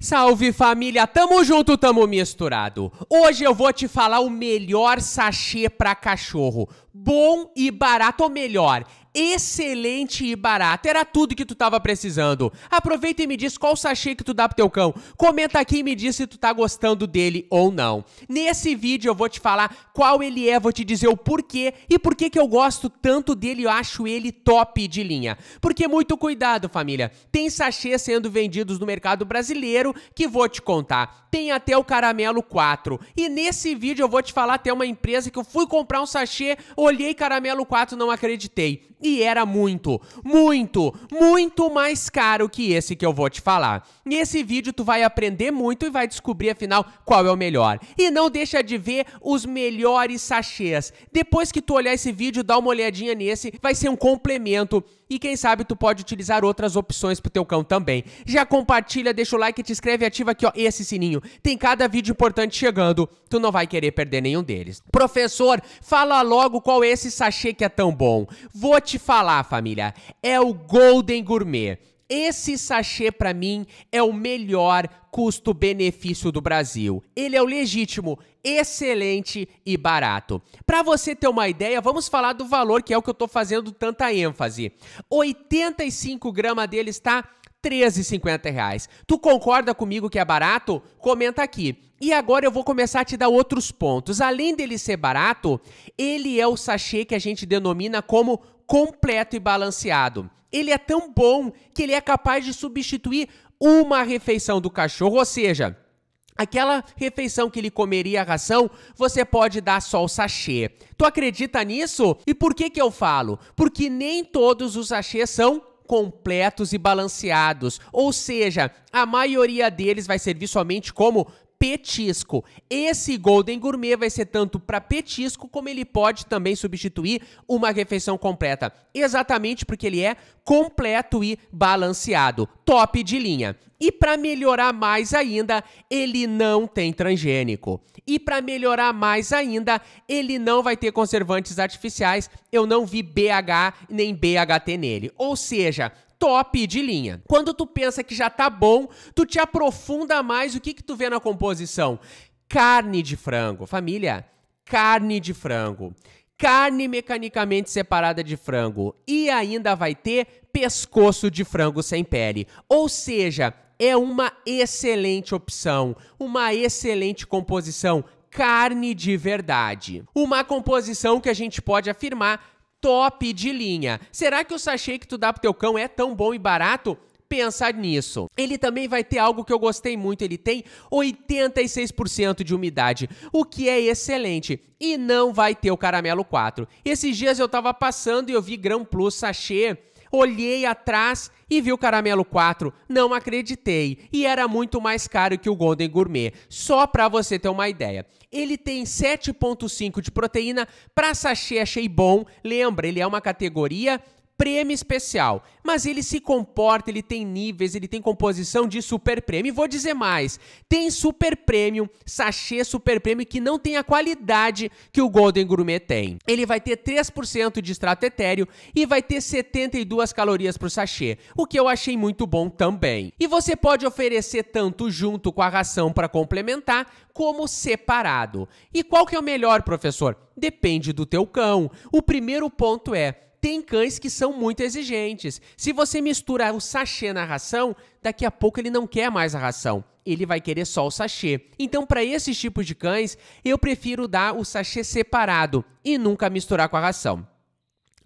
Salve família, tamo junto, tamo misturado. Hoje eu vou te falar o melhor sachê para cachorro bom e barato, ou melhor, excelente e barato. Era tudo que tu tava precisando. Aproveita e me diz qual sachê que tu dá pro teu cão. Comenta aqui e me diz se tu tá gostando dele ou não. Nesse vídeo eu vou te falar qual ele é, vou te dizer o porquê e por que que eu gosto tanto dele, eu acho ele top de linha. Porque muito cuidado, família. Tem sachês sendo vendidos no mercado brasileiro que vou te contar. Tem até o Caramelo 4. E nesse vídeo eu vou te falar até uma empresa que eu fui comprar um sachê, olhei Caramelo 4 não acreditei. E era muito, muito, muito mais caro que esse que eu vou te falar. Nesse vídeo tu vai aprender muito e vai descobrir afinal qual é o melhor. E não deixa de ver os melhores sachês. Depois que tu olhar esse vídeo, dá uma olhadinha nesse, vai ser um complemento e quem sabe tu pode utilizar outras opções pro teu cão também. Já compartilha, deixa o like, te inscreve e ativa aqui ó esse sininho. Tem cada vídeo importante chegando, tu não vai querer perder nenhum deles. Professor, fala logo qual é esse sachê que é tão bom. Vou te falar, família, é o Golden Gourmet. Esse sachê para mim é o melhor custo-benefício do Brasil. Ele é o legítimo, excelente e barato. Para você ter uma ideia, vamos falar do valor que é o que eu estou fazendo tanta ênfase. 85 gramas dele está 13,50 reais. Tu concorda comigo que é barato? Comenta aqui. E agora eu vou começar a te dar outros pontos. Além dele ser barato, ele é o sachê que a gente denomina como completo e balanceado. Ele é tão bom que ele é capaz de substituir uma refeição do cachorro, ou seja, Aquela refeição que ele comeria a ração, você pode dar só o sachê. Tu acredita nisso? E por que que eu falo? Porque nem todos os sachês são completos e balanceados, ou seja, a maioria deles vai servir somente como petisco. Esse Golden Gourmet vai ser tanto para petisco como ele pode também substituir uma refeição completa, exatamente porque ele é completo e balanceado, top de linha. E para melhorar mais ainda, ele não tem transgênico. E para melhorar mais ainda, ele não vai ter conservantes artificiais. Eu não vi BH nem BHT nele. Ou seja, top de linha. Quando tu pensa que já tá bom, tu te aprofunda mais o que que tu vê na composição? Carne de frango, família, carne de frango. Carne mecanicamente separada de frango e ainda vai ter pescoço de frango sem pele. Ou seja, é uma excelente opção, uma excelente composição, carne de verdade. Uma composição que a gente pode afirmar top de linha. Será que o sachê que tu dá pro teu cão é tão bom e barato? Pensar nisso. Ele também vai ter algo que eu gostei muito, ele tem 86% de umidade, o que é excelente. E não vai ter o caramelo 4. Esses dias eu tava passando e eu vi Gran Plus sachê Olhei atrás e vi o Caramelo 4. Não acreditei. E era muito mais caro que o Golden Gourmet. Só para você ter uma ideia. Ele tem 7,5 de proteína. para sachê achei bom. Lembra, ele é uma categoria prêmio especial. Mas ele se comporta, ele tem níveis, ele tem composição de super prêmio. E vou dizer mais: tem super prêmio, sachê super prêmio que não tem a qualidade que o Golden Gourmet tem. Ele vai ter 3% de extrato etéreo e vai ter 72 calorias por sachê, o que eu achei muito bom também. E você pode oferecer tanto junto com a ração para complementar, como separado. E qual que é o melhor, professor? Depende do teu cão. O primeiro ponto é tem cães que são muito exigentes. Se você misturar o sachê na ração, daqui a pouco ele não quer mais a ração. Ele vai querer só o sachê. Então, para esses tipos de cães, eu prefiro dar o sachê separado e nunca misturar com a ração.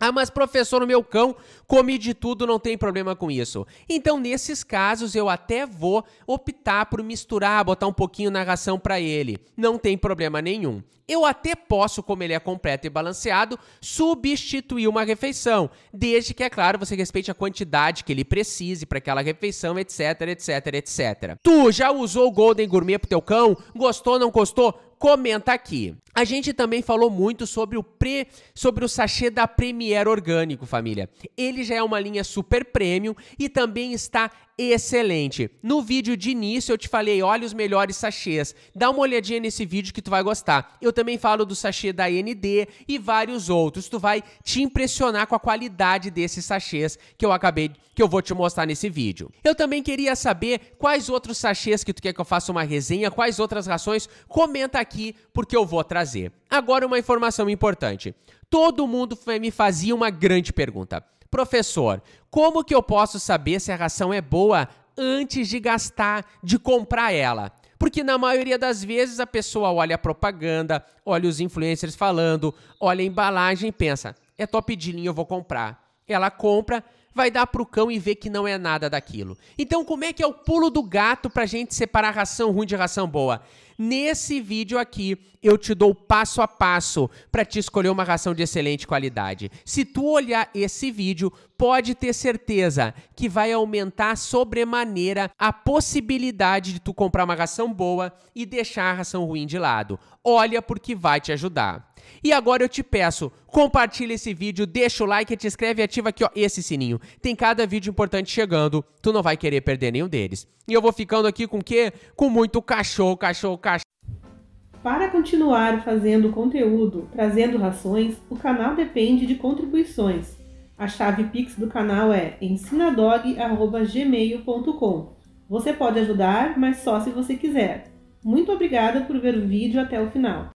Ah, mas professor, o meu cão come de tudo, não tem problema com isso. Então, nesses casos, eu até vou optar por misturar, botar um pouquinho na ração para ele. Não tem problema nenhum. Eu até posso, como ele é completo e balanceado, substituir uma refeição, desde que, é claro, você respeite a quantidade que ele precise para aquela refeição, etc, etc, etc. Tu já usou o Golden Gourmet pro teu cão? Gostou, não gostou? Comenta aqui. A gente também falou muito sobre o pre, sobre o sachê da Premier Orgânico, família. Ele já é uma linha super premium e também está excelente. No vídeo de início eu te falei, olha os melhores sachês. Dá uma olhadinha nesse vídeo que tu vai gostar. Eu também falo do sachê da ND e vários outros. Tu vai te impressionar com a qualidade desses sachês que eu acabei que eu vou te mostrar nesse vídeo. Eu também queria saber quais outros sachês que tu quer que eu faça uma resenha, quais outras rações, comenta aqui porque eu vou trazer trazer. Agora, uma informação importante. Todo mundo me fazia uma grande pergunta. Professor, como que eu posso saber se a ração é boa antes de gastar, de comprar ela? Porque na maioria das vezes a pessoa olha a propaganda, olha os influencers falando, olha a embalagem e pensa: é top de linha, eu vou comprar. Ela compra, vai dar pro cão e ver que não é nada daquilo. Então, como é que é o pulo do gato pra gente separar ração ruim de ração boa? Nesse vídeo aqui, eu te dou passo a passo para te escolher uma ração de excelente qualidade. Se tu olhar esse vídeo, pode ter certeza que vai aumentar sobremaneira a possibilidade de tu comprar uma ração boa e deixar a ração ruim de lado. Olha porque vai te ajudar. E agora eu te peço, compartilha esse vídeo, deixa o like, te inscreve e ativa aqui ó, esse sininho. Tem cada vídeo importante chegando, tu não vai querer perder nenhum deles. E eu vou ficando aqui com o quê? Com muito cachorro, cachorro, cachorro. Para continuar fazendo conteúdo, trazendo rações, o canal depende de contribuições. A chave Pix do canal é ensinadog.gmail.com. Você pode ajudar, mas só se você quiser. Muito obrigada por ver o vídeo até o final.